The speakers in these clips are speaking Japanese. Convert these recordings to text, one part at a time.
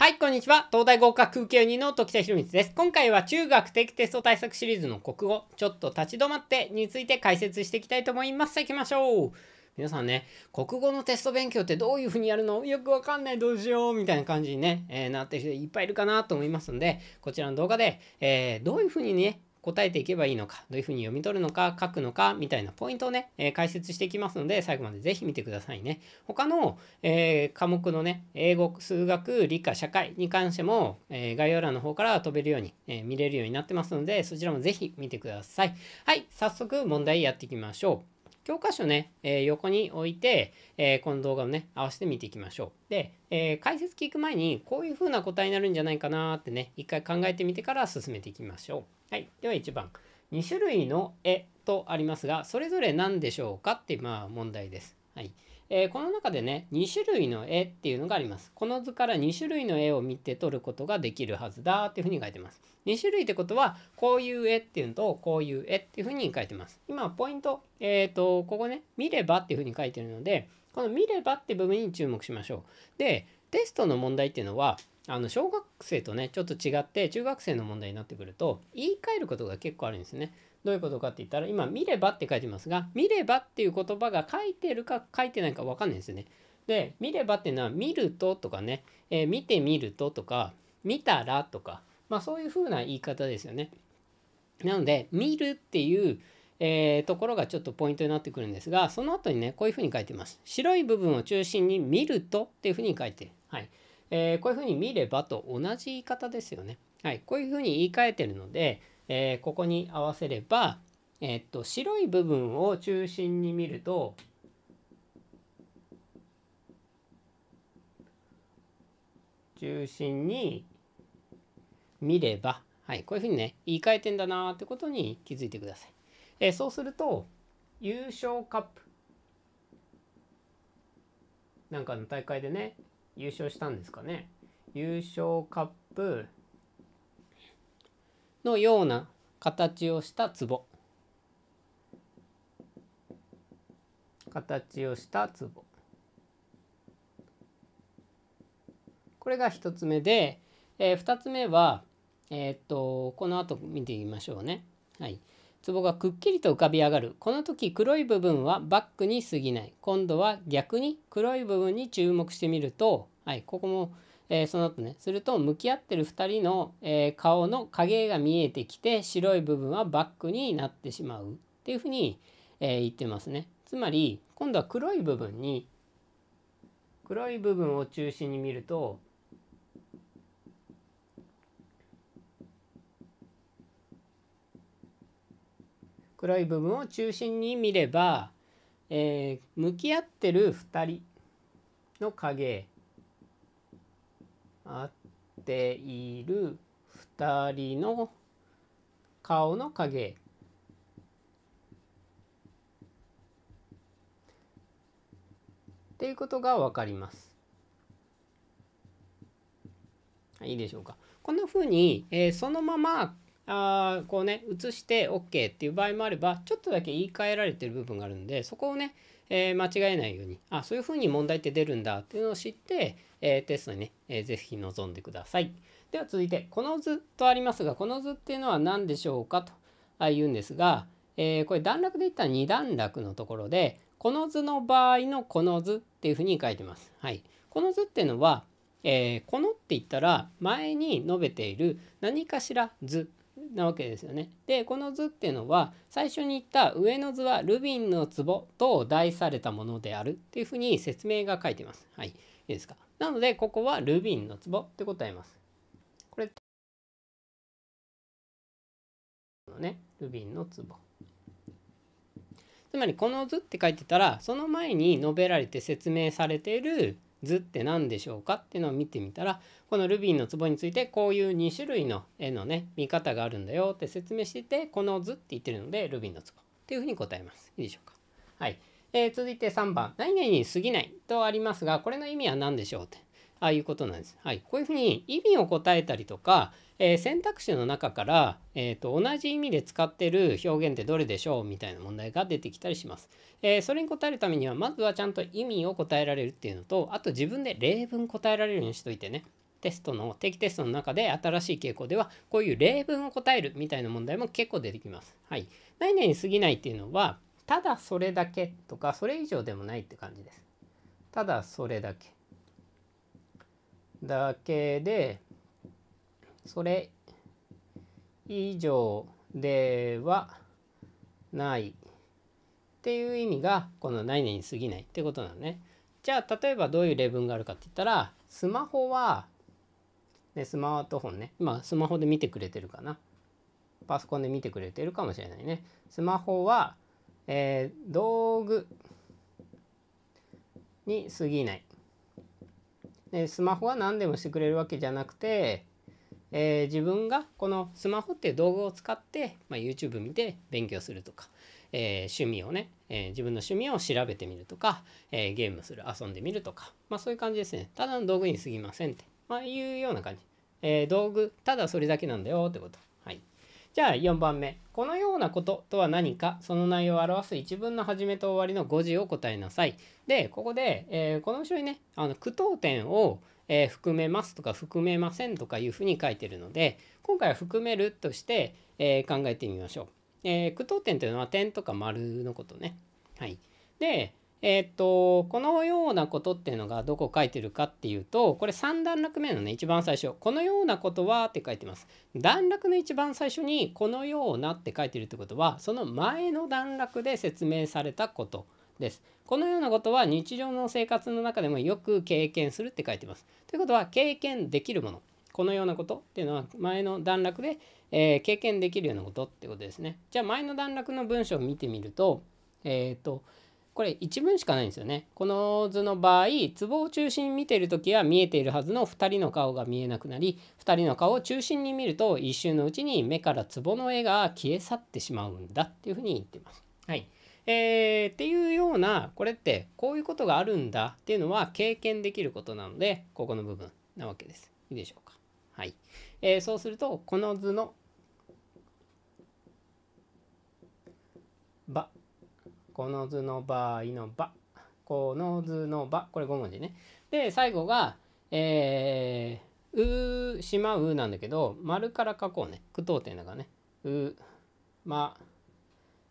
はい、こんにちは。東大合格空気2の時田博光です。今回は中学定期テスト対策シリーズの国語、ちょっと立ち止まってについて解説していきたいと思います。行きましょう。皆さんね、国語のテスト勉強ってどういう風にやるのよくわかんない、どうしようみたいな感じにね、えー、なってる人いっぱいいるかなと思いますんで、こちらの動画で、えー、どういう風にね、答えていけばいいのか、どういうふうに読み取るのか、書くのか、みたいなポイントをね、えー、解説していきますので、最後までぜひ見てくださいね。他の、えー、科目のね、英語、数学、理科、社会に関しても、えー、概要欄の方から飛べるように、え見れるようになってますので、そちらもぜひ見てください。はい、早速問題やっていきましょう。教科書ね、え横に置いて、えこの動画をね、合わせて見ていきましょう。で、え解説聞く前に、こういう風な答えになるんじゃないかなってね、一回考えてみてから進めていきましょう。はい。では1番。2種類の絵とありますが、それぞれ何でしょうかって、まあ問題です。はい。えー、この中でね2種類の絵っていうのがありますこの図から2種類の絵を見て撮ることができるはずだっていうふうに書いてます2種類ってことはこういう絵っていうのとこういう絵っていうふうに書いてます今ポイントえっ、ー、とここね見ればっていうふうに書いてるのでこの見ればって部分に注目しましょうでテストの問題っていうのはあの小学生とねちょっと違って中学生の問題になってくると言い換えることが結構あるんですねどういうことかって言ったら今「見れば」って書いてますが「見れば」っていう言葉が書いてるか書いてないか分かんないですよね。で「見れば」っていうのは「見ると」とかね、えー、見てみると」とか「見たら」とか、まあ、そういうふうな言い方ですよね。なので「見る」っていう、えー、ところがちょっとポイントになってくるんですがその後にねこういうふうに書いてます。白い部分を中心に「見ると」っていうふうに書いてはい。えー、こういうふうに見ればと同じ言い方ですよね。はい、こういうふうに言い換えてるので、えー、ここに合わせれば、えー、っと白い部分を中心に見ると中心に見れば、はい、こういうふうにねい換えてんだなってことに気づいてください。えー、そうすると優勝カップなんかの大会でね優勝したんですかね優勝カップのような形をした壺形をした壺これが1つ目で、えー、2つ目は、えー、っとこの後見てみましょうね。はい、壺がくっきりと浮かび上がるこの時黒い部分はバックに過ぎない今度は逆に黒い部分に注目してみると、はい、ここもえー、その後ねすると向き合ってる2人の、えー、顔の影が見えてきて白い部分はバックになってしまうっていうふうに、えー、言ってますね。つまり今度は黒い部分に黒い部分を中心に見ると黒い部分を中心に見れば、えー、向き合ってる2人の影っている2人の顔の影っていうことが分かります。いいでしょうか。こんなふうに、えー、そのままあこうね移して OK っていう場合もあればちょっとだけ言い換えられてる部分があるんでそこをねえー、間違えないようにあそういうふうに問題って出るんだっていうのを知って、えー、テストにね、えー、ぜひ臨んでください。では続いてこの図とありますがこの図っていうのは何でしょうかというんですが、えー、これ段落で言ったら2段落のところでこの図の場合のこの図っていうふうに書いてます。はい、この図っていうのは、えー、このって言ったら前に述べている何かしら図なわけですよね。でこの図っていうのは最初に言った上の図は「ルビンの壺」と題されたものであるっていうふうに説明が書いてます。はい、いいですか。なのでここは「ルビンの壺」って答えます。これね「ルビンの壺」。つまりこの図って書いてたらその前に述べられて説明されている図って何でしょうかっていうのを見てみたらこのルビーの壺についてこういう2種類の絵のね見方があるんだよって説明しててこの図って言ってるのでルビーの壺っていうふうに答えます。いいでしょうか。はい。えー、続いて3番「何々に過ぎない」とありますがこれの意味は何でしょうってああいうことなんです。はい、こういうふうに意味を答えたりとか、えー、選択肢の中から、えーと、と同じ意味で使ってる表現ってどれでしょうみたいな問題が出てきたりします。えー、それに答えるためにはまずはちゃんと意味を答えられるっていうのとあと自分で例文答えられるようにしといてね。テストの定期テストの中で新しい傾向ではこういう例文を答えるみたいな問題も結構出てきます。はい、何々に過ぎないっていうのはただそれだけとかそれ以上でもないって感じです。ただそれだけ。だけでそれ以上ではないっていう意味がこの「ないねに過ぎない」ってことなのね。じゃあ例えばどういう例文があるかって言ったらスマホは、ね、スマートフォンね今スマホで見てくれてるかなパソコンで見てくれてるかもしれないねスマホは、えー、道具に過ぎないでスマホは何でもしてくれるわけじゃなくて、えー、自分がこのスマホっていう道具を使って、まあ、YouTube 見て勉強するとか、えー、趣味をね、えー、自分の趣味を調べてみるとか、えゲームする遊んでみるとか、まあ、そういう感じですねただの道具にすぎませんって、まあ、いうような感じ、え道具ただそれだけなんだよってことじゃあ4番目。このようなこととは何か、その内容を表す一文の始めと終わりの5字を答えなさい。で、ここで、えー、この後ろにね、あの句読点を、えー、含めますとか含めませんとかいうふうに書いてるので、今回は含めるとして、えー、考えてみましょう。え句読点というのは点とか丸のことね。はい。で、えー、とこのようなことっていうのがどこ書いてるかっていうとこれ3段落目のね一番最初「このようなことは」って書いてます。段落の一番最初に「このような」って書いてるってことはその前の段落で説明されたことです。このようなことは日常の生活の中でもよく経験するって書いてます。ということは経験できるものこのようなことっていうのは前の段落で、えー、経験できるようなことってことですね。じゃあ前の段落の文章を見てみるとえっ、ー、とこれ1文しかないんですよね。この図の場合、ツボを中心に見てる時は見えているはずの2人の顔が見えなくなり、2人の顔を中心に見ると一瞬のうちに目からツボの絵が消え去ってしまうんだっていうふうに言ってます。はい。えー、っていうようなこれってこういうことがあるんだっていうのは経験できることなのでここの部分なわけです。いいでしょうか。はい。えー、そうするとこの図の場この図の場合の場。この図の場。これ5文字ね。で、最後が、えー、う、しまうなんだけど、丸から書こうね。句読点だからね。う、ま、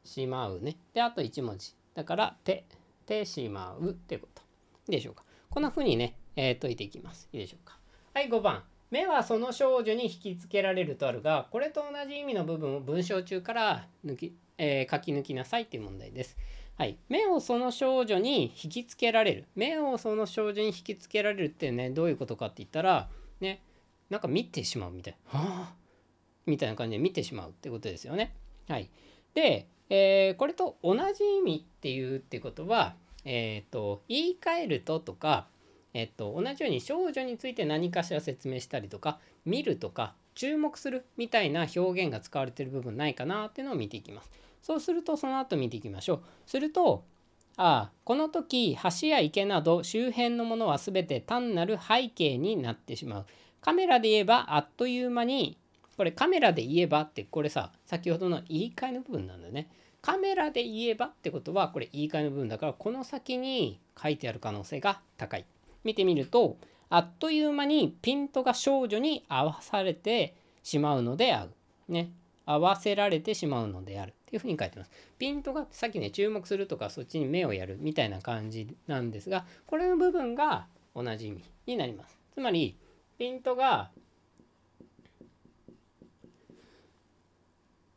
しまうね。で、あと1文字。だから、て、てしまうってこと。いいでしょうか。こんな風にね、えー、解いていきます。いいでしょうか。はい、5番。目はその少女に引きつけられるとあるが、これと同じ意味の部分を文章中から抜き、えー、書き抜きなさいっていう問題です。はい、目をその少女に引きつけられる目をその少女に引きつけられるってねどういうことかって言ったらねなんか見てしまうみたいな、はあ、みたいな感じで見てしまうってことですよね。はい、で、えー、これと同じ意味っていうってことは、えーと、言い換えるととか、えーと、と同じように少女について何かしら説明したりとか見るとか注目するみたいな表現が使われてる部分ないかなっていうのを見ていきます。そうするとその後見ていきましょう。するとああこの時橋や池など周辺のものは全て単なる背景になってしまう。カメラで言えばあっという間にこれカメラで言えばってこれさ先ほどの言い換えの部分なんだよね。カメラで言えばってことはこれ言い換えの部分だからこの先に書いてある可能性が高い。見てみるとあっという間にピントが少女に合わされてしまうのである。ね。合わせられてしまうのである。っていうふうに書いてます。ピントがさっきね、注目するとか、そっちに目をやるみたいな感じなんですが、これの部分が同じ意味になります。つまり、ピントが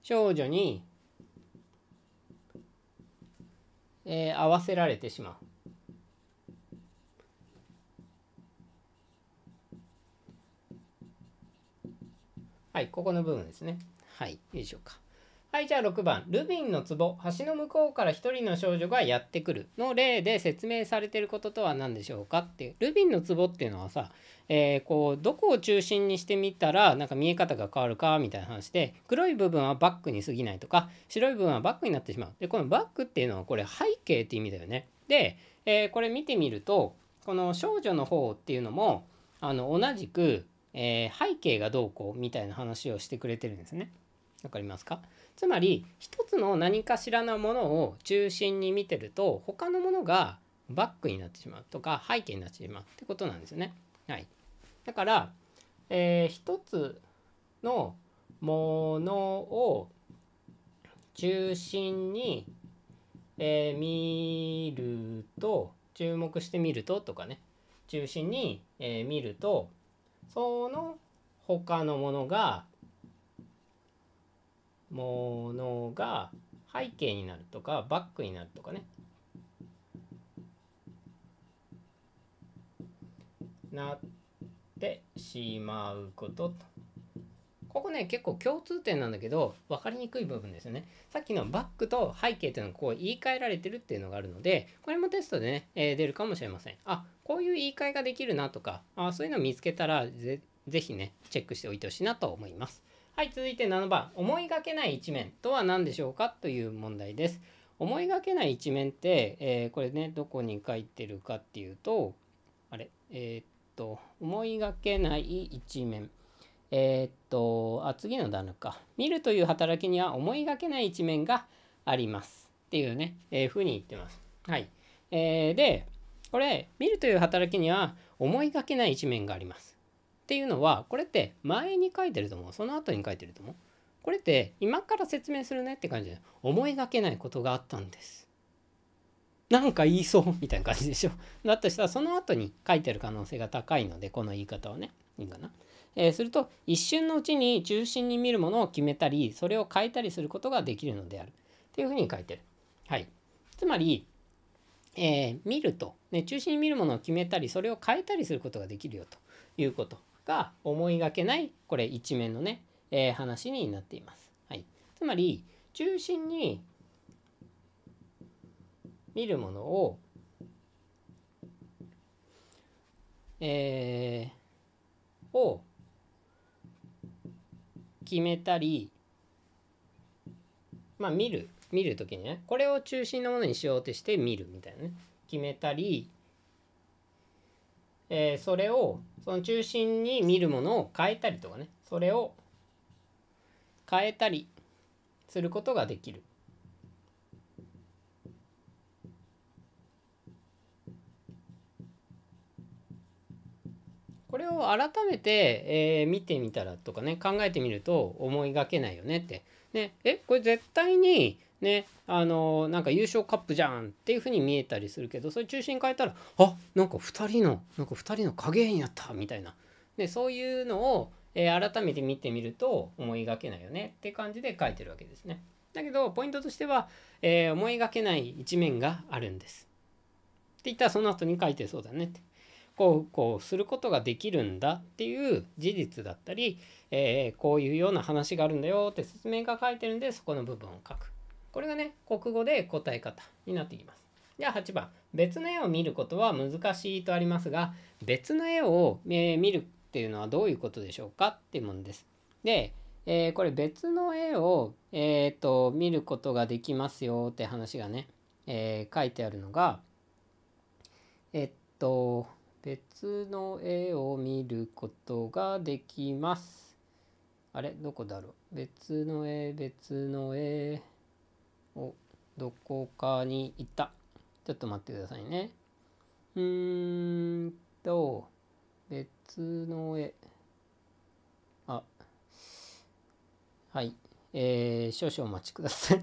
少女に、えー、合わせられてしまう。はい、ここの部分ですね。はい、よいしょうか。はいじゃあ6番「ルビンの壺橋の向こうから一人の少女がやってくる」の例で説明されてることとは何でしょうかってルビンの壺っていうのはさ、えー、こうどこを中心にしてみたらなんか見え方が変わるかみたいな話で黒い部分はバックに過ぎないとか白い部分はバックになってしまうでこのバックっていうのはこれ背景って意味だよねで、えー、これ見てみるとこの少女の方っていうのもあの同じく、えー、背景がどうこうみたいな話をしてくれてるんですね。わかりますかつまり一つの何かしらのものを中心に見てると他のものがバックになってしまうとか背景になってしまうってことなんですよね。はい、だから、えー、一つのものを中心に、えー、見ると注目してみるととかね中心に、えー、見るとその他のものがものが背景になるとかバックになるとかねなってしまうことと。ここね結構共通点なんだけど分かりにくい部分ですよね。さっきのバックと背景っていうのがこう言い換えられてるっていうのがあるのでこれもテストでね、えー、出るかもしれません。あこういう言い換えができるなとかあそういうの見つけたらぜぜひねチェックしておいてほしいなと思います。はい、続いて7番。思いがけない一面とは何でしょうかという問題です。思いがけない一面って、えー、これね、どこに書いてるかっていうと、あれ、えー、っと、思いがけない一面。えー、っと、あ、次の段落か。見るという働きには思いがけない一面があります。っていうね、えー、ふうに言ってます。はい。えー、で、これ、見るという働きには思いがけない一面があります。っていうのはこれって前に書いてると思うその後に書いてると思うこれって今から説明するねって感じで思いがけないことがあったんですなんか言いそうみたいな感じでしょだとしたらその後に書いてる可能性が高いのでこの言い方をねいいかな、えー、すると一瞬のうちに中心に見るものを決めたりそれを変えたりすることができるのであるっていうふうに書いてるはいつまりえー、見ると、ね、中心に見るものを決めたりそれを変えたりすることができるよということが思いがけないこれ一面のね、えー、話になっています。はい、つまり中心に見るものを、えー、を決めたりまあ見る見る時にねこれを中心のものにしようとして見るみたいなね決めたりえー、それをその中心に見るものを変えたりとかねそれを変えたりすることができる。これを改めて、えー、見てみたらとかね考えてみると思いがけないよねってね、えこれ絶対にねあのなんか優勝カップじゃんっていう風に見えたりするけどそれ中心変えたらあなんか2人のなんか2人の影になったみたいな、ね、そういうのを、えー、改めて見てみると思いがけないよねって感じで書いてるわけですね。だけどポイントとしては、えー、思いがけない一面があるんです。って言ったらその後に書いてそうだねって。こうこうすることができるんだっていう事実だったり、えー、こういうような話があるんだよって説明が書いてるんでそこの部分を書くこれがね国語で答え方になってきますでは8番別の絵を見ることは難しいとありますが別の絵を、えー、見るっていうのはどういうことでしょうかっていうもんですで、えー、これ別の絵を、えーと、と見ることができますよって話がね、えー、書いてあるのがえっと別の絵を見ることができます。あれどこだろう別の絵、別の絵。お、どこかに行った。ちょっと待ってくださいね。うーんと、別の絵。あ、はい。えー、少々お待ちください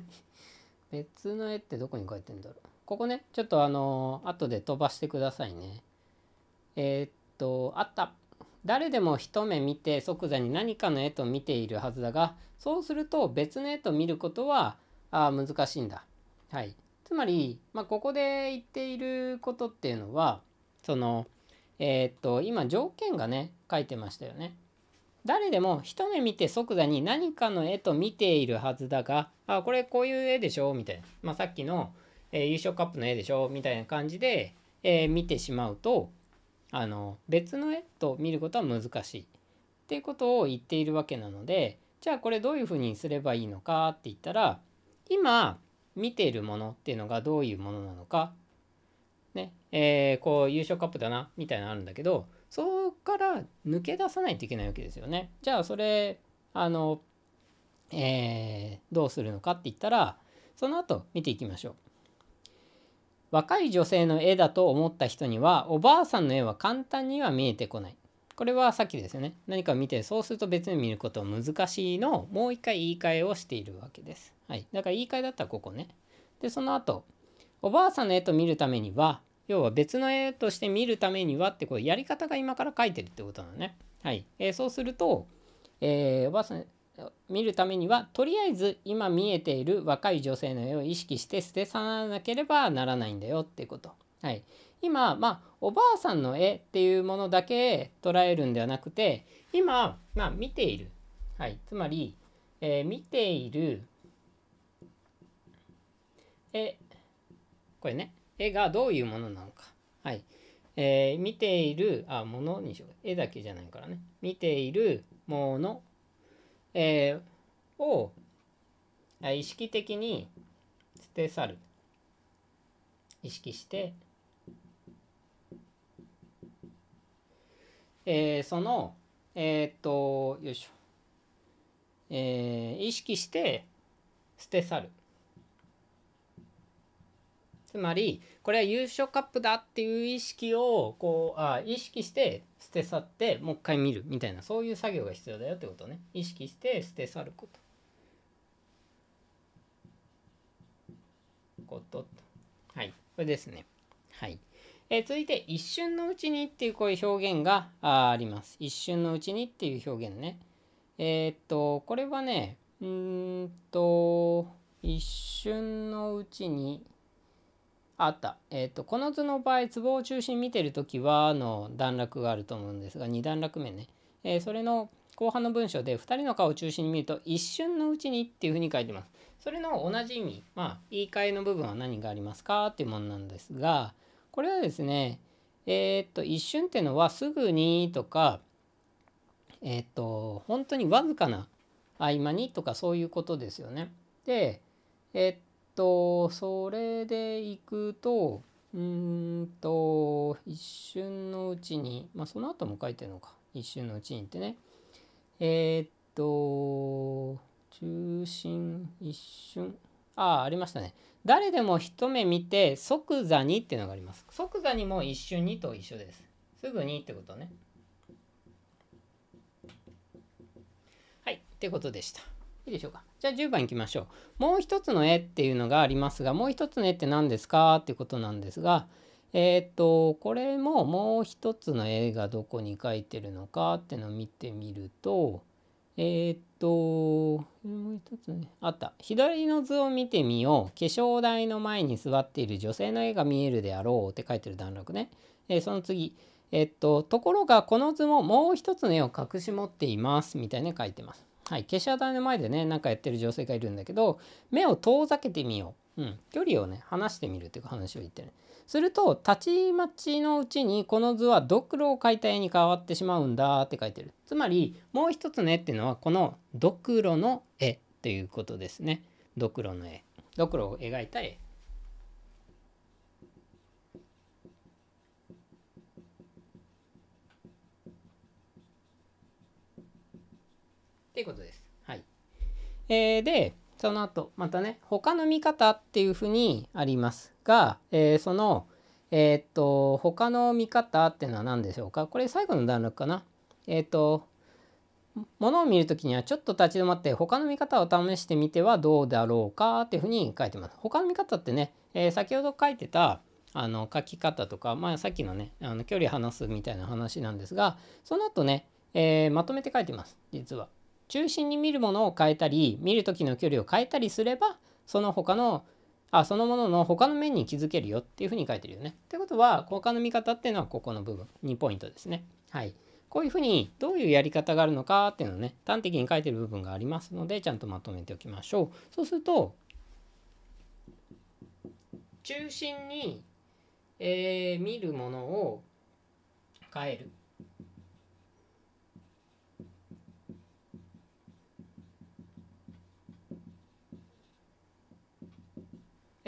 別の絵ってどこに書いてんだろうここね、ちょっとあのー、後で飛ばしてくださいね。えー、っとあった誰でも一目見て即座に何かの絵と見ているはずだがそうすると別の絵と見ることはあ難しいんだ。はい、つまり、まあ、ここで言っていることっていうのはそのえー、っと今条件がね書いてましたよね。誰でも一目見て即座に何かの絵と見ているはずだがあこれこういう絵でしょみたいな、まあ、さっきの、えー、優勝カップの絵でしょみたいな感じで、えー、見てしまうとあの別の絵と見ることは難しいっていうことを言っているわけなのでじゃあこれどういうふうにすればいいのかって言ったら今見ているものっていうのがどういうものなのかねえー、こう優勝カップだなみたいなのあるんだけどそこから抜け出さないといけないわけですよね。じゃあそれあの、えー、どうするのかって言ったらその後見ていきましょう。若い女性の絵だと思った人にはおばあさんの絵は簡単には見えてこないこれはさっきですよね何か見てそうすると別に見ることは難しいのをもう一回言い換えをしているわけです、はい、だから言い換えだったらここねでその後おばあさんの絵と見るためには要は別の絵として見るためにはってこうやり方が今から書いてるってことなのねはい、えー、そうすると、えー、おばあさん見るためにはとりあえず今見えている若い女性の絵を意識して捨てさなければならないんだよっていうこと。はい、今、まあ、おばあさんの絵っていうものだけ捉えるんではなくて今、まあ、見ている、はい、つまり、えー、見ている絵これね絵がどういうものなのか、はいえー、見ているあものにしよう絵だけじゃないからね見ているものえー、を意識的に捨て去る意識して、えー、そのえー、っとよいしょ、えー、意識して捨て去るつまりこれは優勝カップだっていう意識をこうあ意識して捨て去ってもう一回見るみたいなそういう作業が必要だよってことね意識して捨て去ることことはいこれですねはいえ続いて「一瞬のうちに」っていうこういう表現があります一瞬のうちにっていう表現ねえー、っとこれはねうんと一瞬のうちにあった。えっ、ー、と、この図の場合、壺を中心見てる時は、の段落があると思うんですが、2段落目ね。えー、それの後半の文章で、2人の顔を中心に見ると、一瞬のうちにっていうふうに書いてます。それの同じ意味、まあ、言い換えの部分は何がありますかっていうものなんですが、これはですね、えっ、ー、と、一瞬っていうのは、すぐにとか、えっ、と、本当にわずかな合間にとか、そういうことですよね。で、えっとそれでいくとうんと一瞬のうちにまあその後も書いてるのか一瞬のうちにってねえー、っと中心一瞬ああありましたね誰でも一目見て即座にっていうのがあります即座にも一瞬にと一緒ですすぐにってことねはいってことでしたいいでしょうか。じゃあ10番いきましょう。もう一つの絵っていうのがありますが、もう一つの絵って何ですかっていうことなんですが、えー、っと、これももう一つの絵がどこに書いてるのかっていうのを見てみると、えー、っと、もう一つね、あった。左の図を見てみよう。化粧台の前に座っている女性の絵が見えるであろうって書いてる段落ね。えー、その次、えっと、ところがこの図ももう一つの絵を隠し持っていますみたいに書いてます。はい、傾斜台の前でね何かやってる女性がいるんだけど目を遠ざけてみよう、うん、距離をね離してみるという話を言ってる、するとたちまちのうちにこの図はドクロを描いた絵に変わってしまうんだって書いてるつまりもう一つねっていうのはこのドクロの絵ということですねドクロの絵ドクロを描いた絵っていうことです。はい。えー、で、その後、またね、他の見方っていうふうにありますが、えー、その、えー、っと、他の見方っていうのは何でしょうかこれ最後の段落かな。えー、っと、ものを見る時にはちょっと立ち止まって他の見方を試してみてはどうだろうかっていうふうに書いてます。他の見方ってね、えー、先ほど書いてたあの書き方とか、まあ、さっきのねあの距離離すみたいな話なんですがその後ね、えー、まとめて書いてます実は。中心に見るものを変えたり見る時の距離を変えたりすればその他のあそのものの他の面に気づけるよっていうふうに書いてるよね。ってことは他の見方っていうのはここの部分2ポイントですね。はい。こういうふうにどういうやり方があるのかっていうのをね端的に書いてる部分がありますのでちゃんとまとめておきましょう。そうすると中心に、えー、見るものを変える。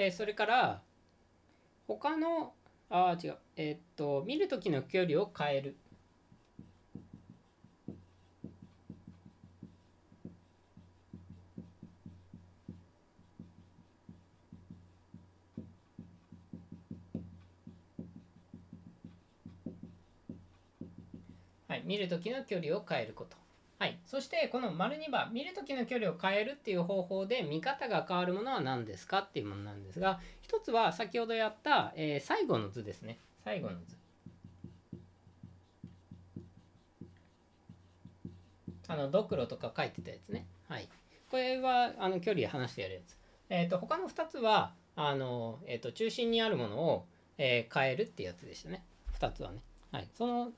えー、それから他のあ違うえー、っと見る時の距離を変えるはい、見る時の距離を変えること。はい、そしてこの丸2番見る時の距離を変えるっていう方法で見方が変わるものは何ですかっていうものなんですが1つは先ほどやった、えー、最後の図ですね最後の図あのドクロとか書いてたやつねはいこれはあの距離離してやるやつえっ、ー、と他の2つはあの、えーと、中心にあるものを、えー、変えるってやつでしたね2つはねはいその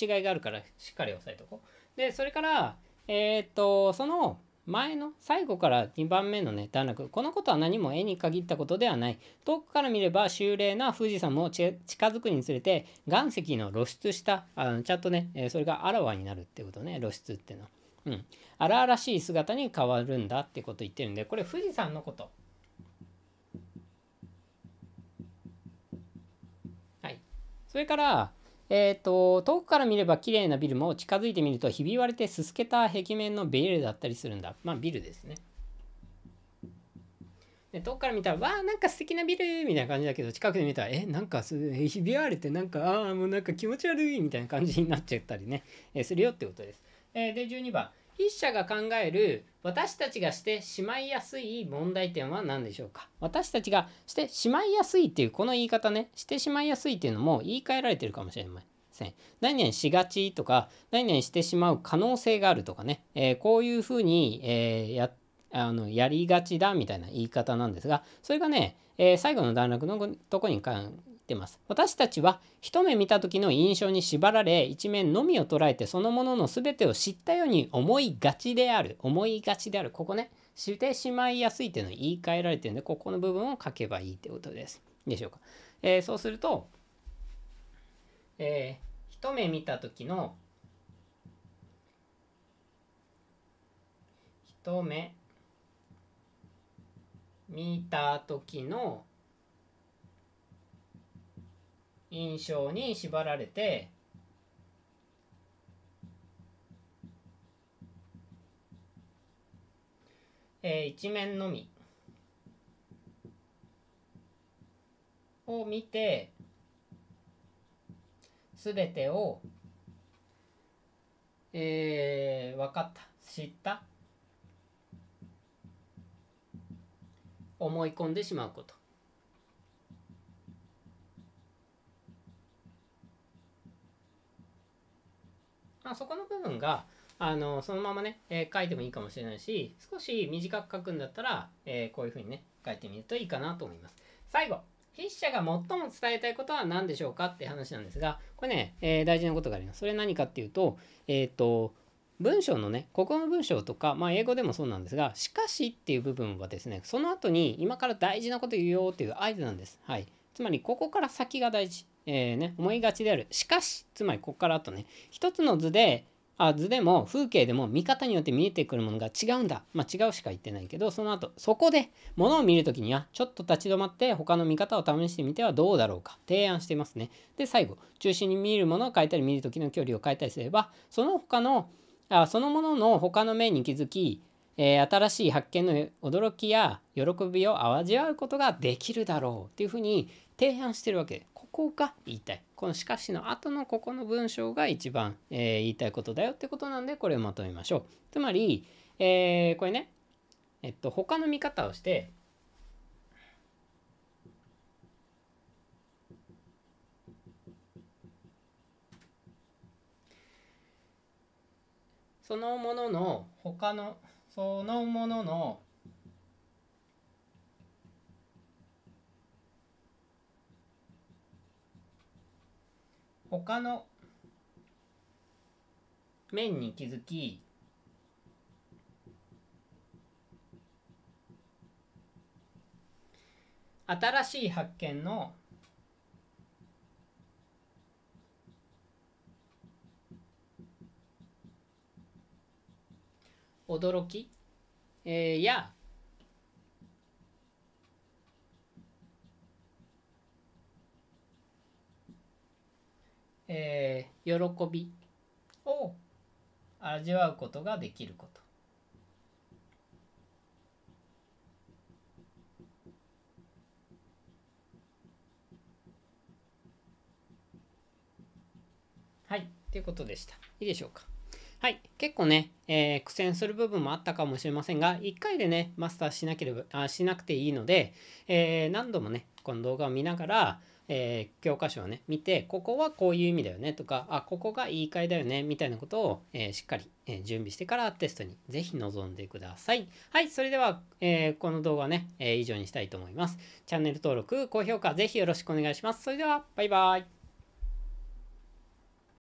違いがあるからしっかり押さえとこうでそれからえー、っとその前の最後から2番目のね段落このことは何も絵に限ったことではない遠くから見れば秀麗な富士山も近づくにつれて岩石の露出したあのちゃんとね、えそれがあらわになるってことね露出ってのはうん荒々しい姿に変わるんだってこと言ってるんでこれ富士山のことはいそれからえーと、遠くから見れば綺麗なビルも近づいてみるとひび割れてすすけた壁面のビルだったりするんだまあビルですねで遠くから見たら「わあなんか素敵なビル」みたいな感じだけど近くで見たら「えなんかひび割れてなんかああもうなんか気持ち悪い」みたいな感じになっちゃったりね、えー、するよってことです、えー、で12番筆者が考える私たちがしてしまいやすい問題点は何でしょうか私たちがしてしまいやすいっていうこの言い方ねしてしまいやすいっていうのも言い換えられてるかもしれません。何々しがちとか何々してしまう可能性があるとかね、えー、こういうふうに、えー、やあのやりがちだみたいな言い方なんですがそれがね、えー、最後の段落のとこに関っます。私たちは一目見た時の印象に縛られ一面のみを捉えてそのものの全てを知ったように思いがちである思いがちであるここねしてしまいやすいというのを言い換えられてるんでここの部分を書けばいいということです。でしょうか。えー、そうすると、えー、一目見た時の一目見た時の印象に縛られて一面のみを見て全てを、え分かった知った思い込んでしまうことまあ、そこの部分があのそのままね、えー、書いてもいいかもしれないし少し短く書くんだったら、えー、こういうふうにね書いてみるといいかなと思います最後筆者が最も伝えたいことは何でしょうかって話なんですがこれね、えー、大事なことがありますそれ何かっていうとえっ、と文章のね、ここの文章とか、まあ、英語でもそうなんですが、しかしっていう部分はですね、その後に今から大事なこと言うよっていう合図なんです。はい。つまり、ここから先が大事。えー、ね、思いがちである。しかし、つまりここからあとね、一つの図で、あ図でも風景でも見方によって見えてくるものが違うんだ。まあ違うしか言ってないけど、その後、そこで物を見るときには、ちょっと立ち止まって他の見方を試してみてはどうだろうか提案していますね。で、最後、中心に見るものを変えたり見るときの距離を変えたりすれば、その他の、あそのものの他の面に気づき、えー、新しい発見の驚きや喜びを味わうことができるだろうっていうふうに提案してるわけこうが言いたいこの「しかし」の後のここの文章が一番、えー、言いたいことだよってことなんでこれをまとめましょうつまり、えー、これねえっと他の見方をしてそのものの他のそのものの他の面に気づき新しい発見の驚き、えー、やえー、喜びを味わうことができること。はい、ということでした。いいでしょうか。はい、結構ね、えー、苦戦する部分もあったかもしれませんが、1回でね、マスターしなければ、あしなくていいので、えー、何度もね、この動画を見ながら、えー、教科書をね見てここはこういう意味だよねとかあここが言い換えだよねみたいなことを、えー、しっかり、えー、準備してからテストに是非臨んでくださいはいそれでは、えこの動画ね、え以上にしたいと思いますチャンネル登録高評価是非よろしくお願いしますそれではバイバイ